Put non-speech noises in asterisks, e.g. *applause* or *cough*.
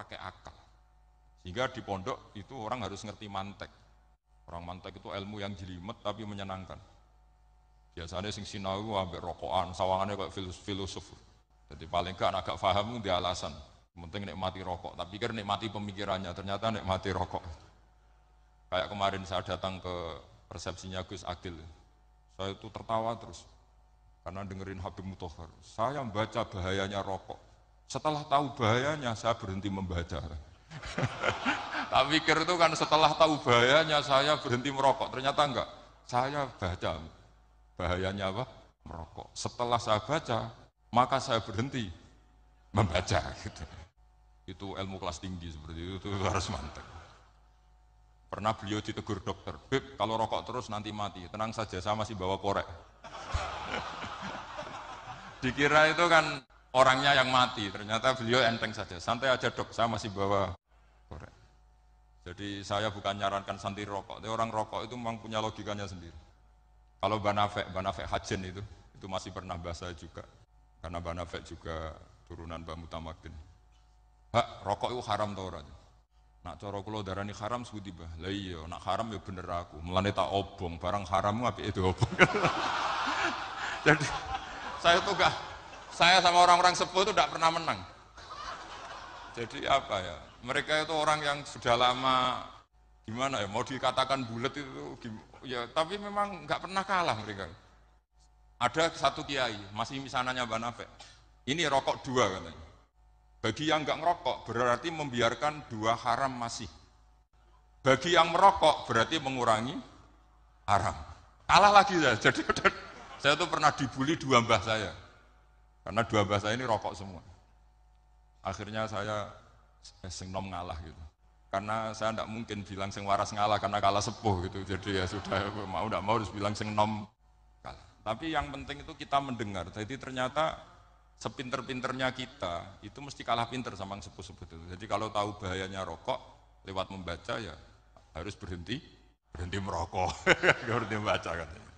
pakai akal. Sehingga di pondok itu orang harus ngerti mantek. Orang mantek itu ilmu yang jelimet tapi menyenangkan. Biasanya sing sinau ambek rokokan, sawangannya kayak filosof. Jadi paling gak agak paham di alasan. Penting nikmati rokok, tapi kan nikmati pemikirannya, ternyata nikmati rokok. Kayak kemarin saya datang ke persepsinya Gus Akil. Saya itu tertawa terus karena dengerin Habib Mutohar. Saya membaca bahayanya rokok. Setelah tahu bahayanya, saya berhenti membaca. *laughs* tak pikir itu kan setelah tahu bahayanya, saya berhenti merokok. Ternyata enggak. Saya baca bahayanya apa? Merokok. Setelah saya baca, maka saya berhenti membaca. *laughs* Gitu. Itu ilmu kelas tinggi seperti itu, itu harus mantap. Pernah beliau ditegur dokter, Beb, kalau rokok terus nanti mati, tenang saja, saya masih bawa korek. *laughs* Dikira itu kan orangnya yang mati. Ternyata beliau enteng saja, santai aja dok, saya masih bawa korek. Jadi saya bukan nyarankan santri rokok, tapi orang rokok itu memang punya logikanya sendiri. Kalau Banafek, Banafek Hajen itu, itu masih pernah bahasa juga. Karena Banafek juga turunan Mbak Mutamakin. Hak, rokok itu haram tau orang. Nak kulo darah ini haram sebuti bah. Lah iya, nak haram ya bener aku. melanita tak obong, barang haram ngapain itu obong. *laughs* Jadi saya tuh gak saya sama orang-orang sepuh itu tidak pernah menang. Jadi apa ya? Mereka itu orang yang sudah lama gimana ya mau dikatakan bulat itu ya tapi memang nggak pernah kalah mereka. Ada satu kiai masih misananya Mbak Nafe. Ini rokok dua katanya. Bagi yang nggak ngerokok berarti membiarkan dua haram masih. Bagi yang merokok berarti mengurangi haram. Kalah lagi ya. Jadi *laughs* saya tuh pernah dibully dua mbah saya. Karena dua bahasa ini rokok semua. Akhirnya saya eh, sing nom ngalah gitu. Karena saya tidak mungkin bilang sing waras ngalah karena kalah sepuh gitu. Jadi ya sudah mau tidak mau harus bilang sing nom kalah. Tapi yang penting itu kita mendengar. Jadi ternyata sepinter-pinternya kita itu mesti kalah pinter sama yang sepuh-sepuh itu. Jadi kalau tahu bahayanya rokok lewat membaca ya harus berhenti berhenti merokok, berhenti *laughs* membaca katanya.